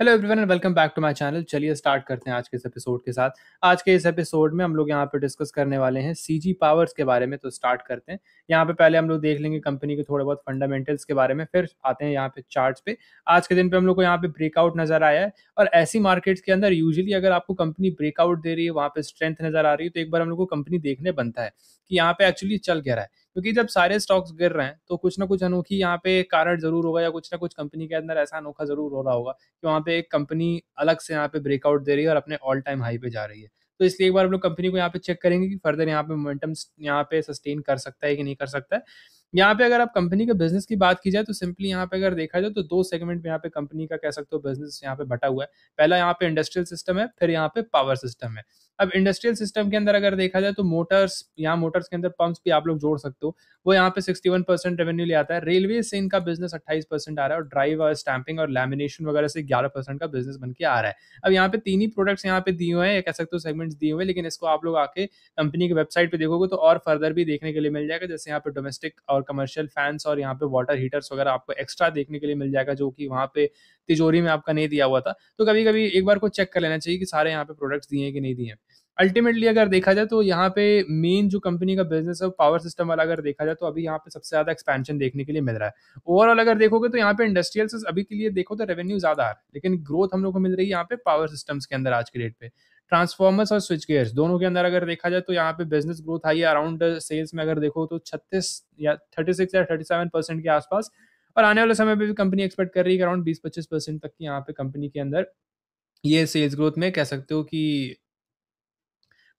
hello everyone and welcome back to my channel चलिए start करते हैं आज के इस एपिसोड के साथ आज के इस एपिसोड में हम लोग यहाँ पे डिस्कस करने वाले हैं सीजी पावर्स के बारे में तो स्टार्ट करते हैं यहाँ पे पहले हम लोग देख लेंगे कंपनी के थोड़े बहुत फंडामेंटल्स के बारे में फिर आते हैं यहाँ पे चार्ट पे आज के दिन पे हम लोग को यहाँ पे ब्रेकआउट नजर आया है और ऐसी मार्केट्स के अंदर यूजली अगर आपको कंपनी ब्रेकआउट दे रही है वहाँ पे स्ट्रेंथ नजर आ रही है तो एक बार हम लोग को कंपनी देखने बनता है कि यहाँ पे एक्चुअली चल गया है क्योंकि जब सारे स्टॉक्स गिर रहे हैं तो कुछ ना कुछ अनोखी यहाँ पे कारण जरूर होगा या कुछ ना कुछ कंपनी के अंदर ऐसा अनोखा जरूर हो रहा होगा कि वहाँ पे एक कंपनी अलग से यहाँ पे ब्रेकआउट दे रही है और अपने ऑल टाइम हाई पे जा रही है तो इसलिए एक बार हम लोग कंपनी को यहाँ पे चेक करेंगे कि फर्दर यहाँ पे मोमेंटम यहाँ पे सस्टेन कर सकता है कि नहीं कर सकता है यहाँ पे अगर आप कंपनी के बिजनेस की बात की जाए तो सिंपली यहाँ पे अगर देखा जाए तो दो सेगमेंट में यहाँ पे कंपनी का कह सकते हो बिजनेस यहाँ पे बटा हुआ है पहला यहाँ पे इंडस्ट्रियल सिस्टम है फिर यहाँ पे पावर सिस्टम है अब इंडस्ट्रियल सिस्टम के अंदर अगर देखा जाए तो मोटर्स यहाँ मोटर्स के अंदर पंप्स भी आप लोग जोड़ सकते हो वो यहाँ पे वन परसेंट रेवेन्यू ले आता है रेलवे से इनका बिजनेस अट्ठाईस परसेंट आ रहा है और ड्राइव और स्टैंपिंग और लैमिनेशन वगैरह से ग्यारह परसेंट का बिजनेस बन के आ रहा है अब यहाँ पे तीन ही प्रोडक्ट्स यहाँ पे दिए हुए हैं कह सकते हो सेगमेंट्स दिए हुए लेकिन इसको आप लोग आके कंपनी की वेबसाइट पर देखोगे तो और फर्दर भी देखने के लिए मिल जाएगा जैसे यहाँ पे डोमेस्टिक और और कमर्शियल फैंस और यहाँ पे वाटर हीटर्स वगैरह आपको एक्स्ट्रा देखने के लिए मिल जाएगा जो कि वहाँ पे तिजोरी में आपका नहीं दिया हुआ था तो कभी कभी एक बार को चेक कर लेना चाहिए कि सारे यहाँ पे प्रोडक्ट्स दिए हैं कि नहीं दिए हैं अल्टीमेटली अगर देखा जाए तो यहाँ पे मेन जो कंपनी का बिजनेस है पावर सिस्टम वाला अगर देखा जाए तो अभी यहाँ पे सबसे ज्यादा एक्सपेंशन देखने के लिए मिल रहा है ओवरऑल अगर देखोगे तो यहाँ पे इंडस्ट्रियल अभी के लिए देखो तो रेवेन्यू ज्यादा आ रहा है लेकिन ग्रोथ हम लोग को मिल रही है यहाँ पे पावर सिस्टम्स के अंदर आज के डेट पे ट्रांसफॉर्मर्स और स्विच गेयर्स दोनों के अंदर अगर देखा जाए तो यहाँ पे बिजनेस ग्रोथ आई है अराउंड सेल्स uh, में अगर देखो तो छत्तीस या थर्टी सिक्स या थर्टी सेवन परसेंट के आसपास और आने वाले समय पर भी कंपनी एक्सपेक्ट कर रही है अराउंड बीस पच्चीस परसेंट तक की यहाँ पे कंपनी के अंदर ये सेल्स ग्रोथ में कह सकते हो कि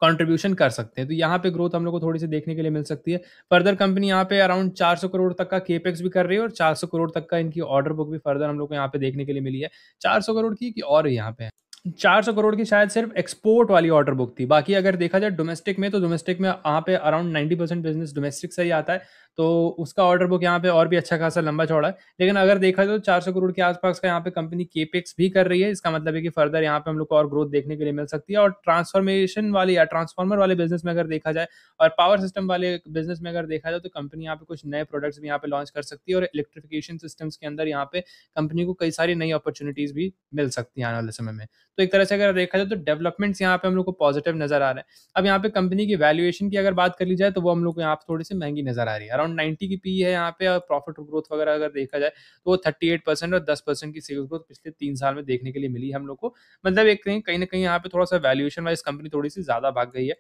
कंट्रीब्यूशन कर सकते हैं तो यहाँ पे ग्रोथ हम लोग को थोड़ी सी देखने के लिए मिल सकती है फर्दर कंपनी यहाँ पे अराउंड 400 करोड़ तक का केपेक्स भी कर रही है और 400 करोड़ तक का इनकी ऑर्डर बुक भी फर्दर हम लोग को यहाँ पे देखने के लिए मिली है 400 करोड़ की कि और यहाँ पे है चार सौ करोड़ की शायद सिर्फ एक्सपोर्ट वाली ऑर्डर बुक थी बाकी अगर देखा जाए डोमेस्टिक में तो डोमेस्टिक में यहाँ पे around ninety percent business domestic से ही आता है तो उसका ऑर्डर बुक यहाँ पे और भी अच्छा खासा लंबा चौड़ा है लेकिन अगर देखा जाए तो चार सौ करोड़ के आसपास का यहाँ पे कंपनी केपेक्स भी कर रही है इसका मतलब है कि फर्दर यहाँ पे हम लोग को और ग्रोथ देखने के लिए मिल सकती है और ट्रांसफॉर्मेशन वाले या ट्रांसफॉर्मर वाले बिजनेस में अगर देखा जाए और पावर सिस्टम वाले बिजनेस में अगर देखा जाए तो कंपनी यहाँ पे कुछ नए प्रोडक्ट्स भी यहाँ पे लॉन्च कर सकती है और इलेक्ट्रिफिकेशन सिस्टम्स के अंदर यहाँ पे कंपनी को कई सारी नई अपॉर्चुनिटीज भी मिल सकती है आने वाले समय में तो एक तरह से अगर देखा जाए तो डेवलपमेंट्स यहाँ पे हम लोग को पॉजिटिव नजर आ रहे हैं अब यहाँ पे कंपनी की वैल्यूएशन की अगर बात कर ली जाए तो वो हम लोग को यहाँ पे थोड़ी सी महंगी नजर आ रही है अराउंड नाइन्टी की पी e है यहाँ पे और प्रॉफिट ग्रोथ वगैरह अगर देखा जाए तो वो थर्टी एट परसेंट और दस परसेंट की सेल्स ग्रोथ पिछले तीन साल में देखने के लिए मिली हम लोग को मतलब एक कहीं कहीं ना कहीं यहाँ पे थोड़ा सा वैल्यूएशन वाइज कंपनी थोड़ी सी ज्यादा भाग गई है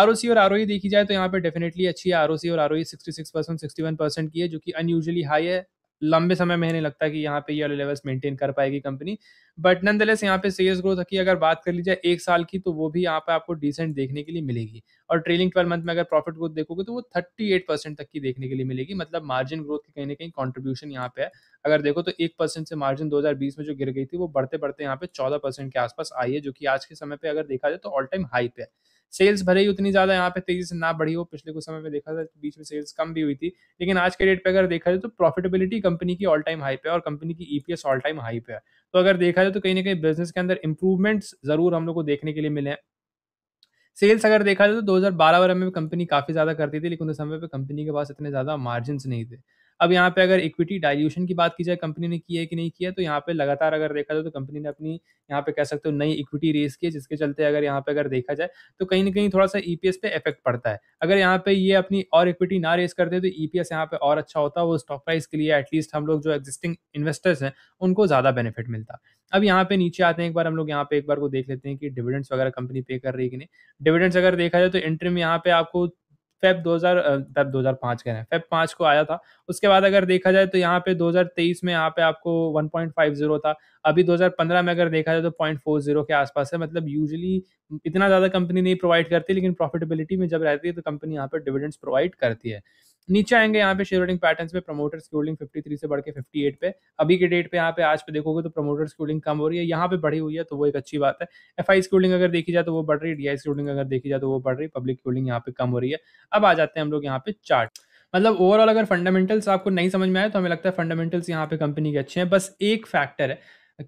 आर और आर e देखी जाए तो यहाँ पे डेफिनेटली अच्छी है आर और R sixty six percent sixty one percent की है जो कि अनयूजली हाई है लंबे समय में नहीं लगता कि यहाँ पे ये वाले लेवल्स मेंटेन कर पाएगी कंपनी बट दलेस यहाँ पे सेल्स ग्रोथ की अगर बात कर लीजिए एक साल की तो वो भी यहाँ पे आपको डिसेंट देखने के लिए मिलेगी और ट्रेलिंग ट्वेल्व मंथ में अगर प्रॉफिट ग्रोथ देखोगे तो वो थर्टी एट परसेंट तक की देखने के लिए मिलेगी मतलब मार्जिन ग्रोथ की कहीं ना कहीं कॉन्ट्रीब्यूशन यहाँ पे है अगर देखो तो एक परसेंट से मार्जिन बीस में जो गिर गई थी वो बढ़ते बढ़ते यहाँ पे चौदह परसेंट के आसपास आई है जो कि आज के समय पे अगर देखा जाए तो ऑल टाइम हाई पे है सेल्स भले ही उतनी ज़्यादा यहाँ पे तेजी से ना बढ़ी हो पिछले कुछ समय में देखा था बीच में सेल्स कम भी हुई थी लेकिन आज के डेट पे अगर देखा जाए तो प्रॉफिटेबिलिटी कंपनी की ऑल टाइम हाई पे और कंपनी की ईपीएस ऑल टाइम हाई पे है तो अगर देखा जाए तो कहीं ना कहीं बिजनेस के अंदर इंप्रूवमेंट्स जरूर हम लोग को देखने के लिए मिले हैं सेल्स अगर देखा जाए तो 2012 बारह में कंपनी काफ़ी ज़्यादा करती थी लेकिन उस समय पे कंपनी के पास इतने ज़्यादा मार्जिन नहीं थे अब यहाँ पे अगर इक्विटी डाइल्यूशन की बात की जाए कंपनी ने की है कि नहीं किया तो यहाँ पे लगातार अगर देखा जाए तो कंपनी ने अपनी यहाँ पे कह सकते हो नई इक्विटी रेस की है जिसके चलते अगर यहाँ पे अगर देखा जाए तो कहीं ना कहीं थोड़ा सा ईपीएस e पे इफेक्ट पड़ता है अगर यहाँ पे ये अपनी और इक्विटी ना रेस करते तो ईपीएस e यहाँ पे और अच्छा होता वो स्टॉक प्राइस के लिए एटलीस्ट हम लोग जो एग्जिस्टिंग इन्वेस्टर्स हैं उनको ज़्यादा बेनिफिट मिलता अब यहाँ पे नीचे आते हैं एक बार हम लोग यहाँ पे एक बार को देख लेते हैं कि डिविडेंड्स वगैरह कंपनी पे कर रही है कि नहीं डिविडेंड्स अगर देखा जाए तो इंटरम यहाँ पे आपको फेब हज़ार फेब 2005 कह रहे हैं फेब पांच को आया था उसके बाद अगर देखा जाए तो यहाँ पे दो हजार तेईस में यहाँ पे आपको वन पॉइंट फाइव जीरो था अभी दो हजार पंद्रह में अगर देखा जाए तो पॉइंट फोर जीरो के आसपास है मतलब यूजली इतना ज़्यादा कंपनी नहीं प्रोवाइड करती लेकिन प्रॉफिटेबिलिटी में जब रहती है तो कंपनी यहाँ पे डिविडेंड्स प्रोवाइड करती है नीचे आएंगे यहाँ पे शेयर होल्डिंग पैटर्न पे प्रमोटर्स की होल्डिंग 53 से बढ़ के 58 पे अभी के डेट पे यहाँ पे आज पे देखोगे तो प्रमोटर्स की होल्डिंग कम हो रही है यहाँ पे बढ़ी हुई है तो वो एक अच्छी बात है एफ आई होल्डिंग अगर देखी जाए तो वो बढ़ रही है डी आई होल्डिंग अगर देखी जाए तो वो बढ़ रही है पब्लिक की होल्डिंग यहाँ पे कम हो रही है अब आ जाते हैं हम लोग यहाँ पे चार्ट मतलब ओवरऑल अगर फंडामेंटल्स आपको नहीं समझ में आए तो हमें लगता है फंडामेंटल्स यहाँ पे कंपनी के अच्छे हैं बस एक फैक्टर है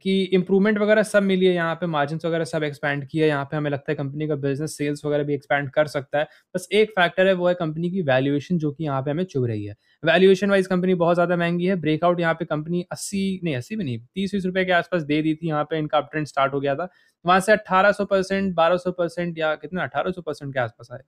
कि इम्प्रूवमेंट वगैरह सब मिली है यहाँ पे मार्जिन वगैरह सब एक्सपेंड किया है यहाँ पे हमें लगता है कंपनी का बिजनेस सेल्स वगैरह भी एक्सपैंड कर सकता है बस एक फैक्टर है वो है कंपनी की वैल्यूएशन जो कि यहाँ पे हमें चुभ रही है वैल्यूएशन वाइज कंपनी बहुत ज़्यादा महंगी है ब्रेकआउट यहाँ पे कंपनी अस्सी नहीं अस्सी भी नहीं तीस बीस रुपए के आसपास दे दी थी यहाँ पे इनका अपट्रेंड स्टार्ट हो गया था वहां से अट्ठारह परसेंट बारह परसेंट या कितना अठारह परसेंट के आसपास आया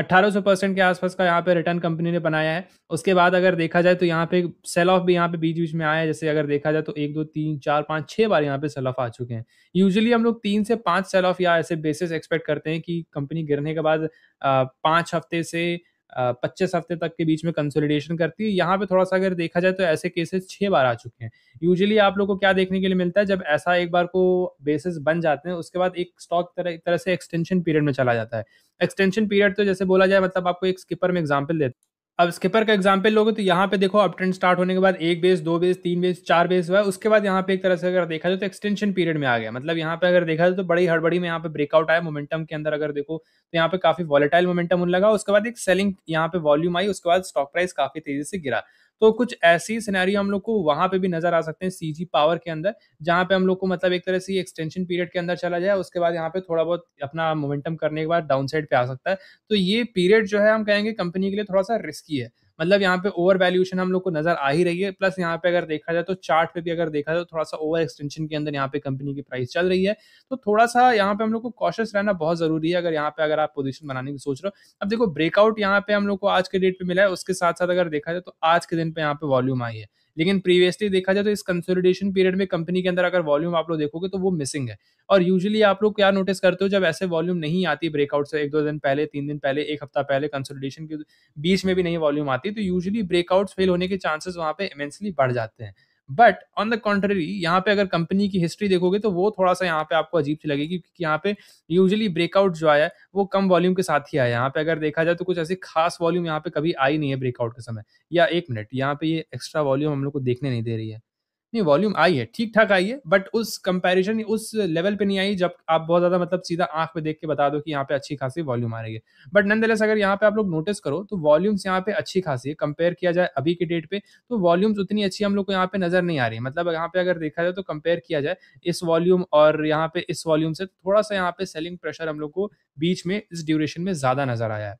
1800 परसेंट के आसपास का यहाँ पे रिटर्न कंपनी ने बनाया है उसके बाद अगर देखा जाए तो यहाँ पे सेल ऑफ भी यहाँ पे बीच बीच में आया है जैसे अगर देखा जाए तो एक दो तीन चार पाँच छः बार यहाँ पे सेल ऑफ आ चुके हैं यूजुअली हम लोग तीन से पाँच सेल ऑफ या ऐसे बेसिस एक्सपेक्ट करते हैं कि कंपनी गिरने के बाद पाँच हफ्ते से पच्चीस हफ्ते तक के बीच में कंसोलिडेशन करती है यहाँ पे थोड़ा सा अगर देखा जाए तो ऐसे केसेस छः बार आ चुके हैं यूजुअली आप लोग को क्या देखने के लिए मिलता है जब ऐसा एक बार को बेसिस बन जाते हैं उसके बाद एक स्टॉक तरह तरह से एक्सटेंशन पीरियड में चला जाता है एक्सटेंशन पीरियड तो जैसे बोला जाए मतलब आपको एक स्किपर में एग्जाम्पल देते अब स्किपर का एग्जाम्पल लोगे तो यहाँ पे देखो अप ट्रेंड स्टार्ट होने के बाद एक बेस दो बेस तीन बेस चार बेस हुआ है उसके बाद यहाँ पे एक तरह से अगर देखा जाए तो एक्सटेंशन पीरियड में आ गया मतलब यहाँ पे अगर देखा जाए तो बड़ी हड़बड़ी में यहाँ पे ब्रेकआउट आया मोमेंटम के अंदर अगर देखो तो यहाँ पे काफी वॉलेटाइल मोमेंटम होने लगा उसके बाद एक सेलिंग यहाँ पे वॉल्यूम आई उसके बाद स्टॉक प्राइस काफी तेजी से गिरा तो कुछ ऐसी सिनेरियो हम लोग को वहां पे भी नजर आ सकते हैं सीजी पावर के अंदर जहां पे हम लोग को मतलब एक तरह से एक्सटेंशन पीरियड के अंदर चला जाए उसके बाद यहाँ पे थोड़ा बहुत अपना मोमेंटम करने के बाद डाउन साइड पे आ सकता है तो ये पीरियड जो है हम कहेंगे कंपनी के लिए थोड़ा सा रिस्की है मतलब यहाँ पे ओवर वैल्यूशन हम लोग को नजर आ ही रही है प्लस यहाँ पे अगर देखा जाए तो चार्ट पे भी अगर देखा जाए तो थोड़ा सा ओवर एक्सटेंशन के अंदर यहाँ पे कंपनी की प्राइस चल रही है तो थोड़ा सा यहाँ पे हम लोग को कॉशियस रहना बहुत जरूरी है अगर यहाँ पे अगर आप पोजिशन बनाने की सोच रहे हो अब देखो ब्रेकआउट यहाँ पे हम लोग को आज के डेट पे मिला है उसके साथ साथ अगर देखा जाए तो आज के दिन पे यहाँ पे वॉल्यूम आई है लेकिन प्रीवियसली देखा जाए तो इस कंसोलिडेशन पीरियड में कंपनी के अंदर अगर वॉल्यूम आप लोग देखोगे तो वो मिसिंग है और यूजुअली आप लोग क्या नोटिस करते हो जब ऐसे वॉल्यूम नहीं आती ब्रेकआउट से एक दो दिन पहले तीन दिन पहले एक हफ्ता पहले कंसोलिडेशन के बीच में भी नहीं वॉल्यूम आती तो यूजली ब्रेकआउट फेल होने के चांसेस वहाँ पे इमेंसली बढ़ जाते हैं बट ऑन द कॉन्ट्ररी यहाँ पे अगर कंपनी की हिस्ट्री देखोगे तो वो थोड़ा सा यहाँ पे आपको अजीब सी लगेगी क्योंकि यहाँ पे यूजली ब्रेकआउट जो आया है वो कम वॉल्यूम के साथ ही आया यहाँ पे अगर देखा जाए तो कुछ ऐसी खास वॉल्यूम यहाँ पे कभी आई नहीं है ब्रेकआउट के समय या एक मिनट यहाँ पे ये एक्स्ट्रा वॉल्यूम हम लोग को देखने नहीं दे रही है नहीं वॉल्यूम आई है ठीक ठाक आई है बट उस कंपैरिजन उस लेवल पे नहीं आई जब आप बहुत ज़्यादा मतलब सीधा आंख पे देख के बता दो कि यहाँ पे अच्छी खासी वॉल्यूम आ रही है बट नंद अगर यहाँ पे आप लोग नोटिस करो तो वॉल्यूम्स यहाँ पे अच्छी खासी है कंपेयर किया जाए अभी के डेट पे तो वॉल्यूम्स उतनी अच्छी हम लोग को यहाँ पे नजर नहीं आ रही मतलब यहाँ पे अगर देखा जाए तो कंपेयर किया जाए इस वॉल्यूम और यहाँ पे इस वॉल्यूम से थोड़ा सा यहाँ पे सेलिंग प्रेशर हम लोग को बीच में इस ड्यूरेशन में ज़्यादा नजर आया है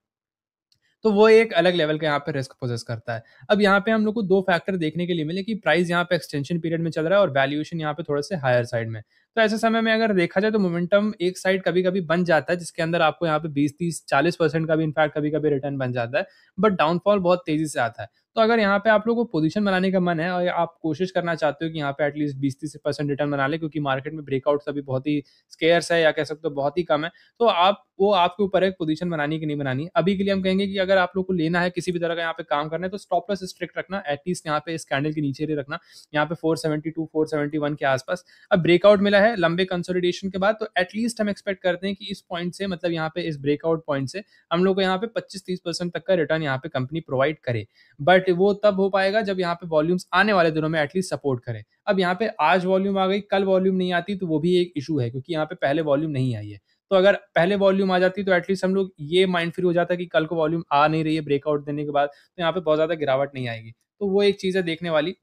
तो वो एक अलग लेवल का यहाँ पे रिस्क प्रोसेस करता है अब यहाँ पे हम लोग को दो फैक्टर देखने के लिए मिले कि प्राइस यहाँ पे एक्सटेंशन पीरियड में चल रहा है और वैल्यूएशन यहाँ पे थोड़े से हायर साइड में तो ऐसे समय में अगर देखा जाए तो मोमेंटम एक साइड कभी कभी बन जाता है जिसके अंदर आपको यहाँ पे बीस तीस चालीस परसेंट का भी इनफैक्ट कभी कभी रिटर्न बन जाता है बट डाउनफॉल बहुत तेजी से आता है तो अगर यहाँ पे आप लोगों को पोजीशन बनाने का मन है और आप कोशिश करना चाहते हो कि यहाँ पे एटलीस्ट बीस तीस परसेंट रिटर्न बना ले क्योंकि मार्केट में ब्रेकआउट अभी बहुत ही स्केयर्स है या कह सकते हो बहुत ही कम है तो आप वो आपके ऊपर है पोजीशन बनानी की नहीं बनानी अभी के लिए हम कहेंगे कि अगर आप लोग को लेना है किसी भी तरह का यहाँ पे काम करना है तो स्टॉप लॉस स्ट्रिक्ट रखना एटलीस्ट यहाँ पे इस कैंडल के नीचे रखना यहाँ पे सेवेंटी वन के आसपास अब ब्रेकआउट मिला है लंबे कंसोलिडेशन के बाद तो एटलीस्ट हम एक्सपेक्ट करते हैं कि इस पॉइंट से मतलब यहाँ पे इस ब्रेकआउट पॉइंट से हम लोग को यहाँ पे पच्चीस तीस परसेंट तक का रिटर्न यहाँ पे कंपनी प्रोवाइड करे बट बट वो तब हो पाएगा जब यहाँ पे वॉल्यूम्स आने वाले दिनों में एटलीस्ट सपोर्ट करें अब यहाँ पे आज वॉल्यूम आ गई कल वॉल्यूम नहीं आती तो वो भी एक इशू है क्योंकि यहाँ पे पहले वॉल्यूम नहीं आई है तो अगर पहले वॉल्यूम आ जाती तो एटलीस्ट हम लोग ये माइंड फ्री हो जाता कि कल को वॉल्यूम आ नहीं रही है ब्रेकआउट देने के बाद तो यहाँ पे बहुत ज़्यादा गिरावट नहीं आएगी तो वो एक चीज़ है देखने वाली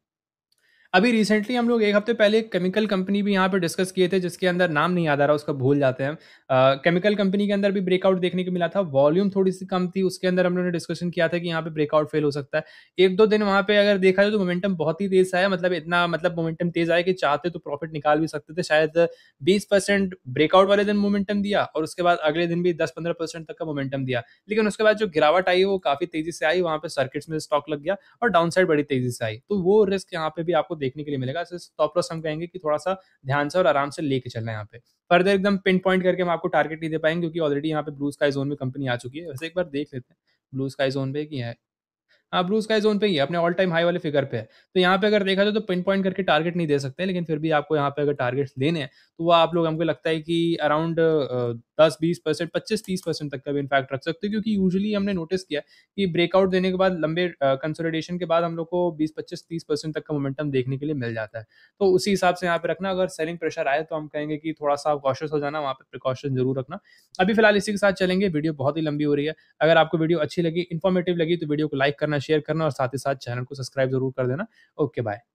अभी रिसेंटली हम लोग एक हफ्ते पहले एक केमिकल कंपनी भी यहाँ पर डिस्कस किए थे जिसके अंदर नाम नहीं याद आ रहा उसका भूल जाते हैं केमिकल कंपनी के अंदर भी ब्रेकआउट देखने को मिला था वॉल्यूम थोड़ी सी कम थी उसके अंदर हम लोगों ने डिस्कशन किया था कि यहाँ पे ब्रेकआउट फेल हो सकता है एक दो दिन वहाँ पे अगर देखा जाए तो मोमेंटम बहुत ही तेज आया मतलब इतना मतलब मोमेंटम तेज आया कि चाहते तो प्रॉफिट निकाल भी सकते थे शायद बीस परसेंट ब्रेकआउट वाले दिन मोमेंटम दिया और उसके बाद अगले दिन भी दस पंद्रह परसेंट तक का मोमेंटम दिया लेकिन उसके बाद जो गिरावट आई वो काफी तेजी से आई वहाँ पे सर्किट्स में स्टॉक लग गया और डाउन साइड बड़ी तेजी से आई तो वो रिस्क यहाँ पे भी आपको देखने के लिए मिलेगा टॉप लॉस हम कहेंगे कि थोड़ा सा ध्यान से और आराम से लेके चलना है यहाँ पे फर्दर एकदम पिन पॉइंट करके हम आपको टारगेट नहीं दे पाएंगे क्योंकि ऑलरेडी यहाँ पे ब्लू स्काई जोन में कंपनी आ चुकी है वैसे एक बार देख लेते हैं ब्लू स्काई जोन पे की है हाँ ब्लू स्काई जोन पे ही है अपने ऑल टाइम हाई वाले फिगर पे है तो यहाँ पे अगर देखा जाए तो पिन पॉइंट करके टारगेट नहीं दे सकते लेकिन फिर भी आपको यहाँ पे अगर टारगेट्स देने हैं तो वो आप लोग हमको लगता है कि अराउंड दस बीस परसेंट पच्चीस तीस परसेंट तक का भी इनफैक्ट रख सकते हो क्योंकि यूजली हमने नोटिस किया कि ब्रेकआउट देने के बाद लंबे कंसोलिडेशन के बाद हम लोग को बीस पच्चीस तीस परसेंट तक का मोमेंटम देखने के लिए मिल जाता है तो उसी हिसाब से यहाँ पे रखना अगर सेलिंग प्रेशर आए तो हम कहेंगे कि थोड़ा सा कॉशियस हो जाना वहाँ पर प्रिकॉशन जरूर रखना अभी फिलहाल इसी के साथ चलेंगे वीडियो बहुत ही लंबी हो रही है अगर आपको वीडियो अच्छी लगी इन्फॉर्मेटिव लगी तो वीडियो को लाइक करना शेयर करना और साथ ही साथ चैनल को सब्सक्राइब जरूर कर देना ओके बाय